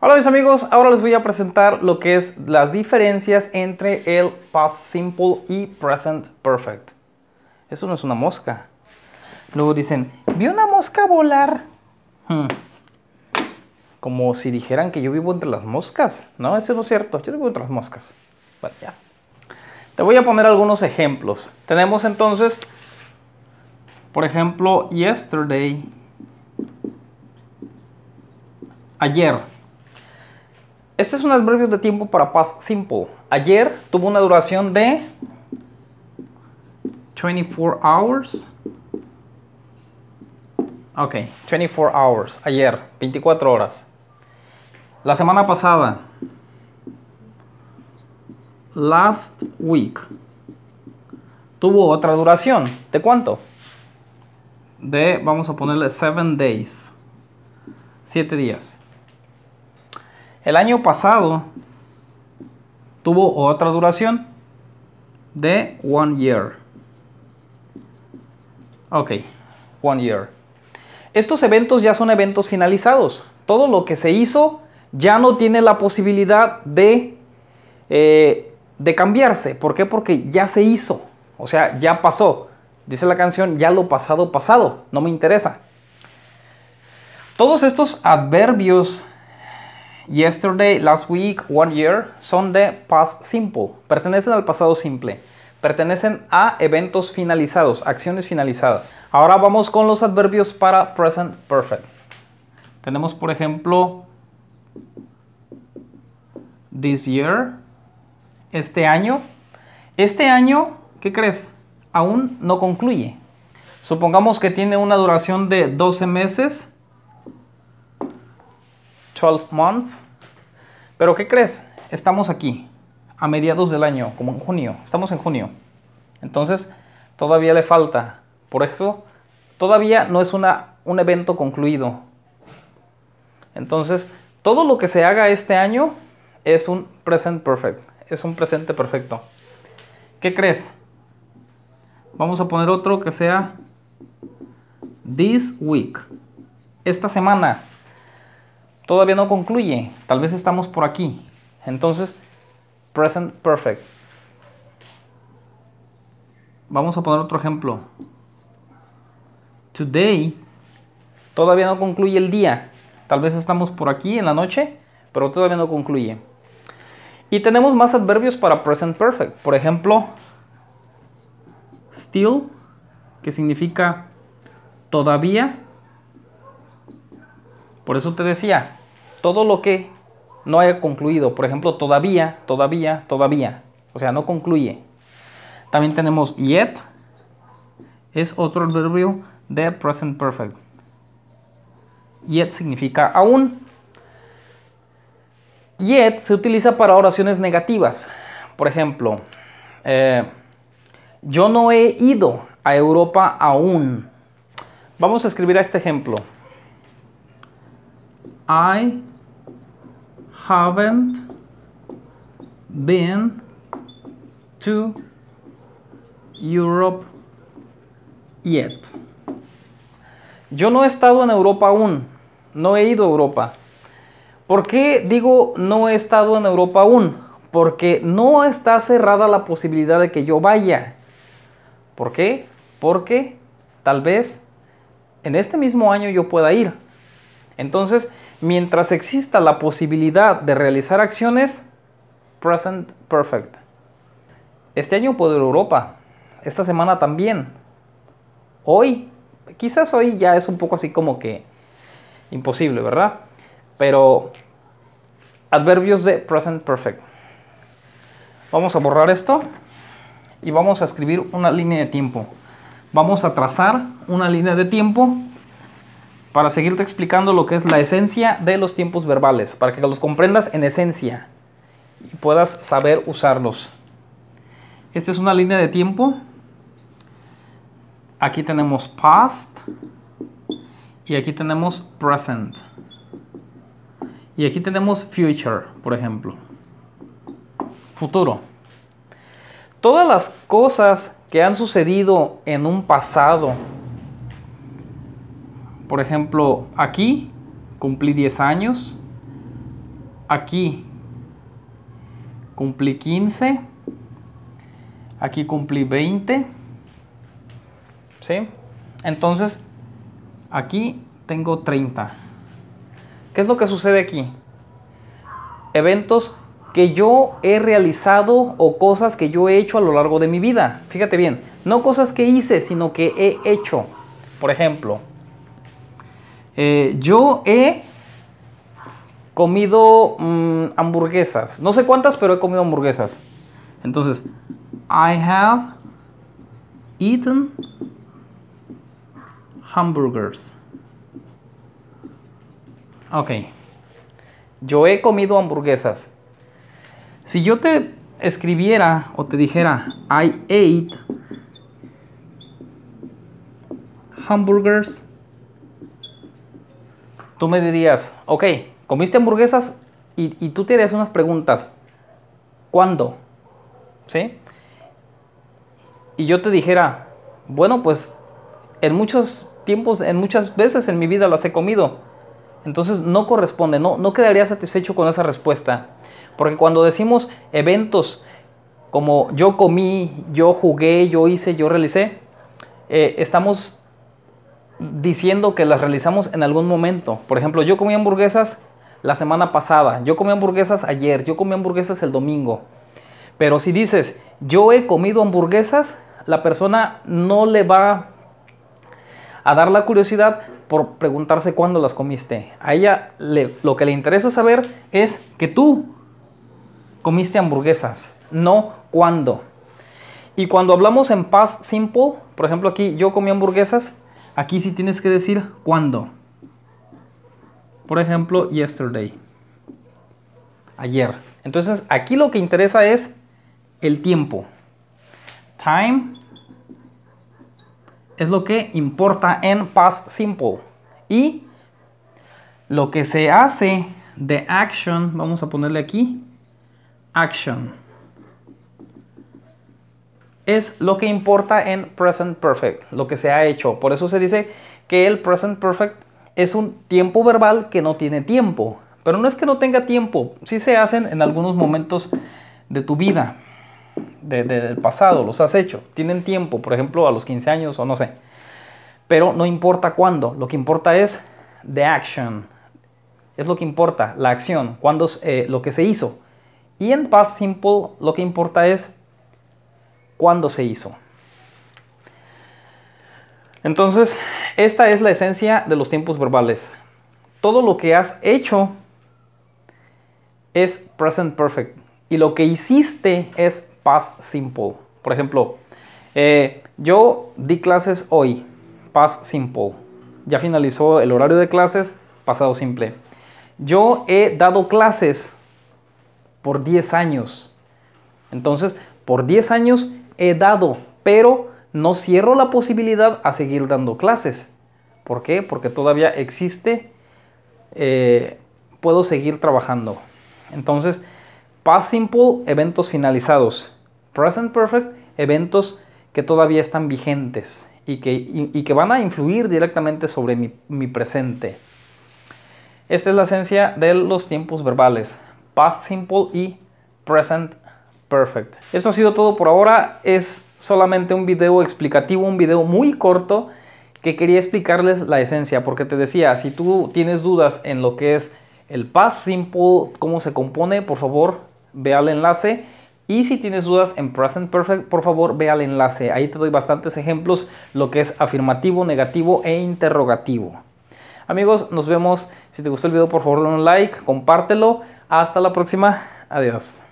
Hola mis amigos, ahora les voy a presentar lo que es las diferencias entre el past simple y present perfect. Eso no es una mosca. Luego dicen, vi una mosca volar. Hmm. Como si dijeran que yo vivo entre las moscas. No, eso no es cierto, yo vivo entre las moscas. Te voy a poner algunos ejemplos. Tenemos entonces, por ejemplo, yesterday, ayer. Este es un adverbio de tiempo para past simple. Ayer tuvo una duración de 24 hours. Ok, 24 hours. Ayer, 24 horas. La semana pasada. Last week. Tuvo otra duración. ¿De cuánto? De, vamos a ponerle 7 days. 7 días. El año pasado tuvo otra duración de one year. Ok, one year. Estos eventos ya son eventos finalizados. Todo lo que se hizo ya no tiene la posibilidad de, eh, de cambiarse. ¿Por qué? Porque ya se hizo. O sea, ya pasó. Dice la canción, ya lo pasado, pasado. No me interesa. Todos estos adverbios yesterday, last week, one year, son de past simple, pertenecen al pasado simple, pertenecen a eventos finalizados, acciones finalizadas. Ahora vamos con los adverbios para present perfect. Tenemos, por ejemplo, this year, este año. Este año, ¿qué crees? Aún no concluye. Supongamos que tiene una duración de 12 meses 12 months. Pero ¿qué crees? Estamos aquí a mediados del año, como en junio. Estamos en junio. Entonces, todavía le falta. Por eso, todavía no es una, un evento concluido. Entonces, todo lo que se haga este año es un present perfect. Es un presente perfecto. ¿Qué crees? Vamos a poner otro que sea this week. Esta semana todavía no concluye, tal vez estamos por aquí. Entonces, present perfect. Vamos a poner otro ejemplo. Today todavía no concluye el día. Tal vez estamos por aquí en la noche, pero todavía no concluye. Y tenemos más adverbios para present perfect. Por ejemplo, still, que significa todavía por eso te decía, todo lo que no haya concluido, por ejemplo, todavía, todavía, todavía, o sea, no concluye. También tenemos yet, es otro adverbio de present perfect. Yet significa aún. Yet se utiliza para oraciones negativas. Por ejemplo, eh, yo no he ido a Europa aún. Vamos a escribir a este ejemplo. I haven't been to Europe yet. Yo no he estado en Europa aún. No he ido a Europa. ¿Por qué digo no he estado en Europa aún? Porque no está cerrada la posibilidad de que yo vaya. ¿Por qué? Porque tal vez en este mismo año yo pueda ir. Entonces, Mientras exista la posibilidad de realizar acciones, present perfect. Este año a Europa, esta semana también. Hoy, quizás hoy ya es un poco así como que imposible, ¿verdad? Pero adverbios de present perfect. Vamos a borrar esto y vamos a escribir una línea de tiempo. Vamos a trazar una línea de tiempo para seguirte explicando lo que es la esencia de los tiempos verbales, para que los comprendas en esencia y puedas saber usarlos. Esta es una línea de tiempo. Aquí tenemos past y aquí tenemos present. Y aquí tenemos future, por ejemplo. Futuro. Todas las cosas que han sucedido en un pasado por ejemplo, aquí cumplí 10 años, aquí cumplí 15, aquí cumplí 20, ¿sí? Entonces, aquí tengo 30. ¿Qué es lo que sucede aquí? Eventos que yo he realizado o cosas que yo he hecho a lo largo de mi vida. Fíjate bien, no cosas que hice, sino que he hecho. Por ejemplo, eh, yo he comido mm, hamburguesas. No sé cuántas, pero he comido hamburguesas. Entonces, I have eaten hamburgers. Ok. Yo he comido hamburguesas. Si yo te escribiera o te dijera, I ate hamburgers, tú me dirías, ok, comiste hamburguesas y, tú te harías unas preguntas. ¿Cuándo? ¿Sí? Y yo te dijera, bueno, pues en muchos tiempos, en muchas veces en mi vida las he comido. Entonces no corresponde, no, no quedaría satisfecho con esa respuesta. Porque cuando decimos eventos como yo comí, yo jugué, yo hice, yo realicé, eh, estamos diciendo que las realizamos en algún momento. Por ejemplo, yo comí hamburguesas la semana pasada, yo comí hamburguesas ayer, yo comí hamburguesas el domingo. Pero si dices, yo he comido hamburguesas, la persona no le va a dar la curiosidad por preguntarse cuándo las comiste. A ella lo que le interesa saber es que tú comiste hamburguesas, no cuándo. Y cuando hablamos en past simple, por ejemplo aquí yo comí hamburguesas, Aquí sí tienes que decir cuándo. Por ejemplo, yesterday. Ayer. Entonces, aquí lo que interesa es el tiempo. Time es lo que importa en past simple. Y lo que se hace de action, vamos a ponerle aquí, action es lo que importa en present perfect, lo que se ha hecho. Por eso se dice que el present perfect es un tiempo verbal que no tiene tiempo. Pero no es que no tenga tiempo, sí se hacen en algunos momentos de tu vida, del pasado, los has hecho, tienen tiempo, por ejemplo, a los 15 años o no sé. Pero no importa cuándo, lo que importa es the action, es lo que importa, la acción, cuándo eh, lo que se hizo. Y en past simple lo que importa es cuándo se hizo. Entonces, esta es la esencia de los tiempos verbales. Todo lo que has hecho es present perfect y lo que hiciste es past simple. Por ejemplo, eh, yo di clases hoy, past simple. Ya finalizó el horario de clases, pasado simple. Yo he dado clases por 10 años. Entonces, por 10 años he dado, pero no cierro la posibilidad a seguir dando clases. ¿Por qué? Porque todavía existe, eh, puedo seguir trabajando. Entonces, past simple, eventos finalizados. Present perfect, eventos que todavía están vigentes y que, que van a influir directamente sobre mi, mi presente. Esta es la esencia de los tiempos verbales. Past simple y present Perfect. Eso ha sido todo por ahora. Es solamente un video explicativo, un video muy corto que quería explicarles la esencia, porque te decía, si tú tienes dudas en lo que es el Past Simple, cómo se compone, por favor, ve al enlace. Y si tienes dudas en Present Perfect, por favor, ve al enlace. Ahí te doy bastantes ejemplos, lo que es afirmativo, negativo e interrogativo. Amigos, nos vemos. Si te gustó el video, por favor, dale un like, compártelo. Hasta la próxima. Adiós.